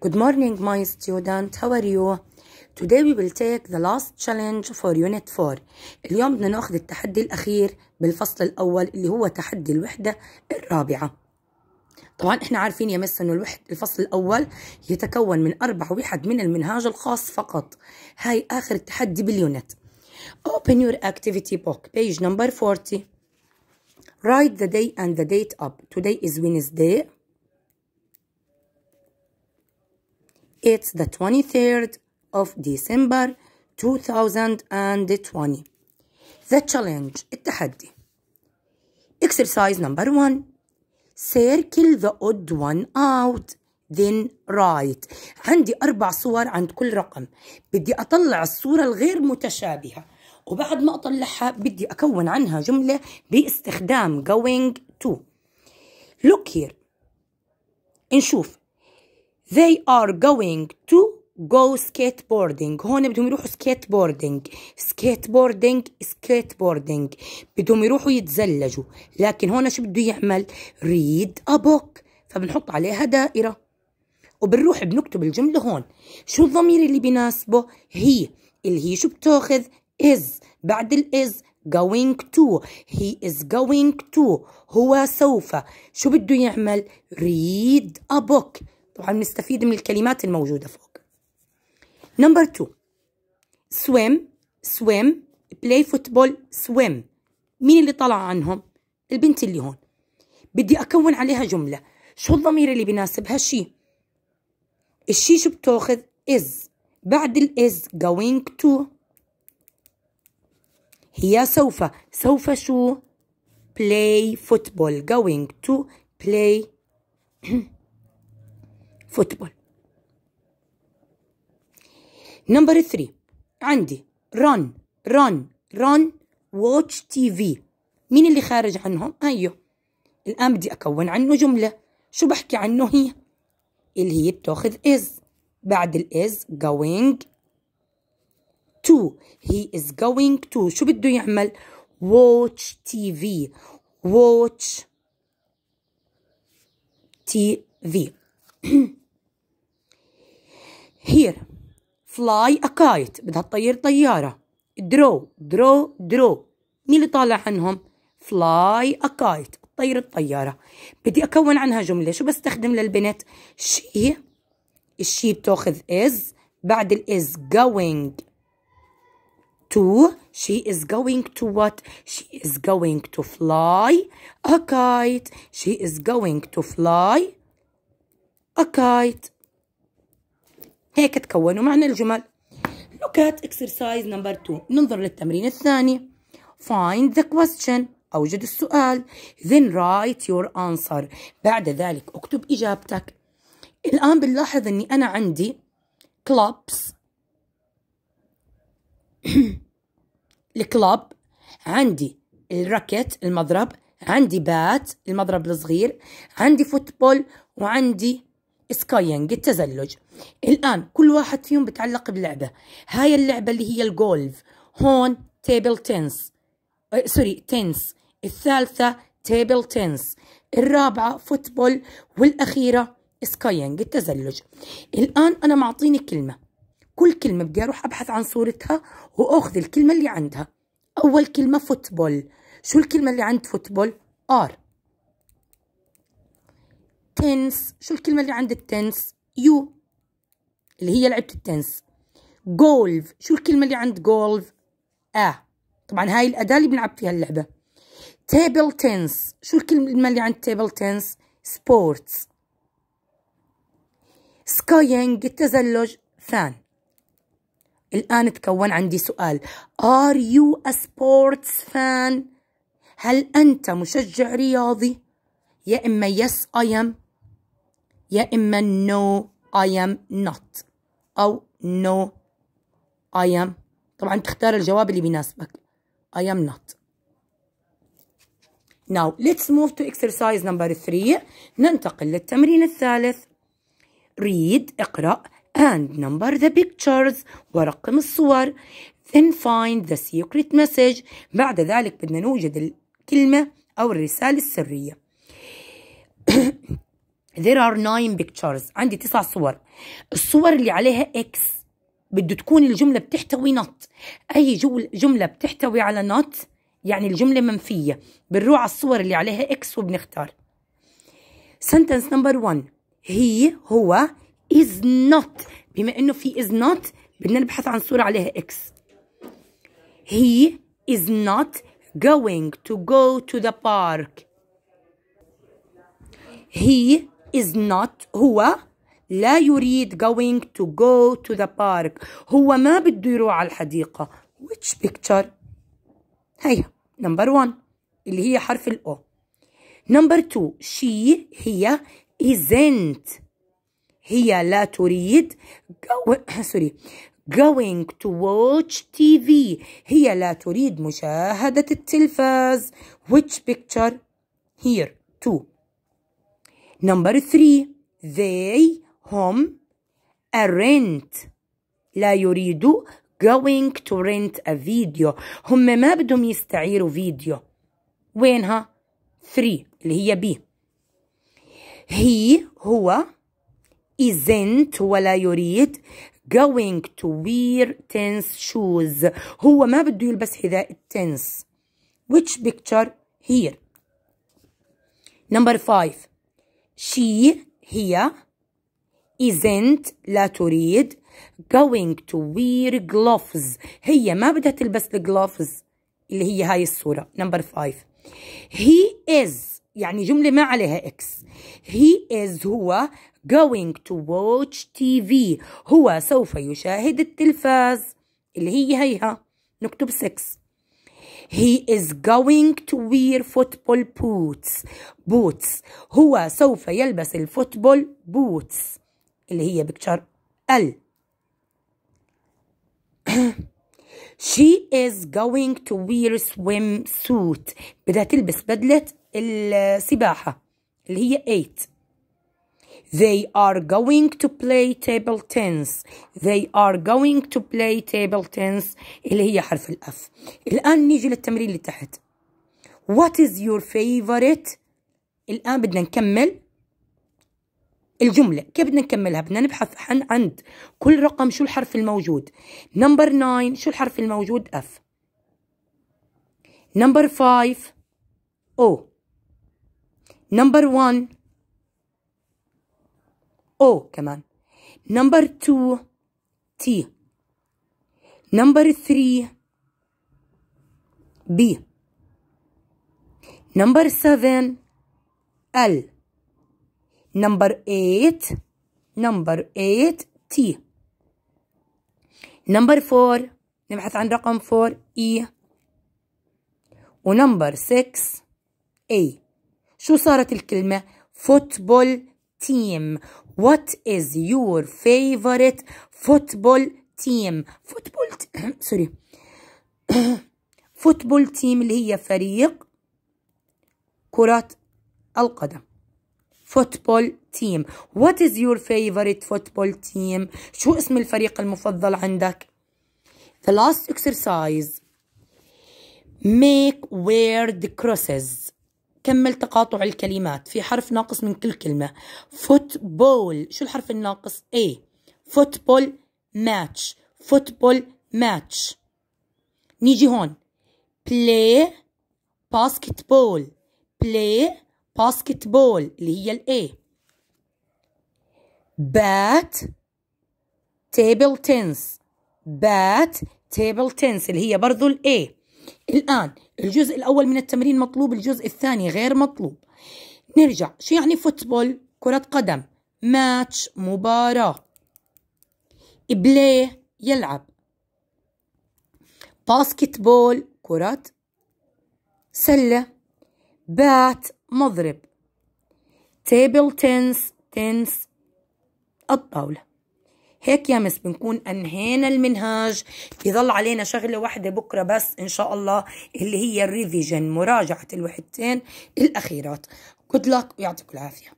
Good morning, my student. How are you? Today we will take the last challenge for unit 4. اليوم بدنا ناخذ التحدي الأخير بالفصل الأول اللي هو تحدي الوحدة الرابعة. طبعا احنا عارفين يا مس انه الوحدة الفصل الاول يتكون من اربع وحد من المنهاج الخاص فقط هاي اخر تحدي باليونت open your activity book page number 40 write the day and the date up today is wednesday It's the 23rd of December 2020. The challenge التحدي. Exercise number one. Circle the odd one out then write. عندي أربع صور عند كل رقم. بدي أطلع الصورة الغير متشابهة. وبعد ما أطلعها بدي أكون عنها جملة باستخدام going to. Look here. نشوف they are going to go skateboarding هون بدهم يروحوا skateboarding skateboarding skateboarding بدهم يروحوا يتزلجوا لكن هون شو بده يعمل read a book فبنحط عليها دائرة وبنروح بنكتب الجملة هون شو الضمير اللي بيناسبه هي اللي هي شو بتاخذ is بعد ال is going to he is going to هو سوف شو بده يعمل read a book طبعا بنستفيد من الكلمات الموجودة فوق نمبر 2 swim swim play football swim مين اللي طلع عنهم البنت اللي هون بدي أكون عليها جملة شو الضمير اللي بناسبها شي الشي شو بتاخذ is بعد الاز going to هي سوف سوف شو play football going to play فوتبول نمبر 3 عندي رن رن رن واتش تي في مين اللي خارج عنهم ايوه الان بدي اكون عنه جمله شو بحكي عنه هي اللي هي بتاخذ is بعد الاز going to he is going to شو بده يعمل watch TV watch TV هير فلاي أكايت بدها تطير طيارة درو درو درو مين اللي طالع عنهم فلاي أكايت تطير الطيارة بدي أكون عنها جملة شو بستخدم للبنت شي الشي بتاخذ از بعد الاز جوينج تو to she is going to what she is going to fly a kite she is going to fly a kite هيك تكونوا معنا الجمل Look at exercise number 2 ننظر للتمرين الثاني Find the question أوجد السؤال Then write your answer بعد ذلك أكتب إجابتك الآن بنلاحظ أني أنا عندي clubs الكلاب عندي الراكت المضرب عندي بات المضرب الصغير عندي فوتبول وعندي سكاينج التزلج الآن كل واحد فيهم بتعلق بلعبة هاي اللعبة اللي هي الجولف هون تيبل تنس سوري تنس الثالثة تيبل تنس الرابعة فوتبول والأخيرة سكاينج التزلج الآن أنا معطيني كلمة كل كلمة بدي أروح أبحث عن صورتها وأخذ الكلمة اللي عندها أول كلمة فوتبول شو الكلمة اللي عند فوتبول؟ آر تنس شو الكلمة اللي عند التنس يو اللي هي لعبة التنس جولف شو الكلمة اللي عند جولف آه طبعا هاي الأداة اللي بنلعب فيها اللعبة تيبل تنس شو الكلمة اللي عند تيبل تنس سبورتس سكاينج التزلج فان الآن تكون عندي سؤال Are you a sports fan؟ هل أنت مشجع رياضي؟ يا إما yes I am يا إما no I am not أو no I am طبعا تختار الجواب اللي بيناسبك I am not Now let's move to exercise number three ننتقل للتمرين الثالث read اقرأ and number the pictures ورقم الصور then find the secret message بعد ذلك بدنا نوجد الكلمة أو الرسالة السرية there are nine pictures عندي تسع صور الصور اللي عليها اكس بده تكون الجملة بتحتوي not أي جملة بتحتوي على نوت يعني الجملة منفية بنروح على الصور اللي عليها اكس وبنختار sentence number one هي هو is not بما انه في is not بدنا نبحث عن صورة عليها اكس he is not going to go to the park he is not هو لا يريد going to go to the park هو ما بده يروح على الحديقة which picture هيا number one اللي هي حرف ال O number two she هي isn't هي لا تريد go sorry, going to watch TV هي لا تريد مشاهدة التلفاز which picture here two Number three, they, هم, a rent. لا يريدوا going to rent a video. هم ما بدهم يستعيروا فيديو. وينها؟ 3 اللي هي B. He هو isn't ولا يريد going to wear tennis shoes. هو ما بده يلبس حذاء التنس. Which picture? Here. Number 5 she هي isn't لا تريد going to wear gloves هي ما بدها تلبس الجلوفز اللي هي هاي الصورة نمبر 5 he is يعني جملة ما عليها اكس he is هو going to watch TV هو سوف يشاهد التلفاز اللي هي هيها نكتب 6 he is going to wear football boots boots هو سوف يلبس الفوتبول boots اللي هي بكتشر ال She is going to wear swimsuit بدها تلبس بدلة السباحة اللي هي 8 They are going to play table tennis. They are going to play table tennis اللي هي حرف الأف. الآن نيجي للتمرين اللي تحت. What is your favorite? الآن بدنا نكمل الجملة كيف بدنا نكملها بدنا نبحث عن عند كل رقم شو الحرف الموجود Number nine شو الحرف الموجود اف Number five O. Number one او كمان نمبر 2 تي نمبر 3 بي نمبر 7 ال نمبر 8 نمبر 8 تي نمبر 4 نبحث عن رقم 4 اي e. ونمبر 6 اي شو صارت الكلمة فوتبول team what is your favorite football team football سوري football team اللي هي فريق كرة القدم football team what is your favorite football team شو اسم الفريق المفضل عندك the last exercise make weird crosses كمل تقاطع الكلمات في حرف ناقص من كل كلمة فوتبول شو الحرف الناقص A فوتبول ماتش فوتبول ماتش نيجي هون بلاي basketball بلاي basketball اللي هي الاي بات تيبل تنس بات تيبل تنس اللي هي برضو الاي الآن الجزء الأول من التمرين مطلوب الجزء الثاني غير مطلوب نرجع شو يعني فوتبول كرة قدم ماتش مباراة بلاي يلعب باسكتبول كرة سلة بات مضرب تيبل تنس تنس الطاولة هيك يا مس بنكون انهينا المنهاج بضل علينا شغله واحده بكره بس ان شاء الله اللي هي الريفيجن مراجعه الوحدتين الاخيرات جود لك ويعطيكم العافيه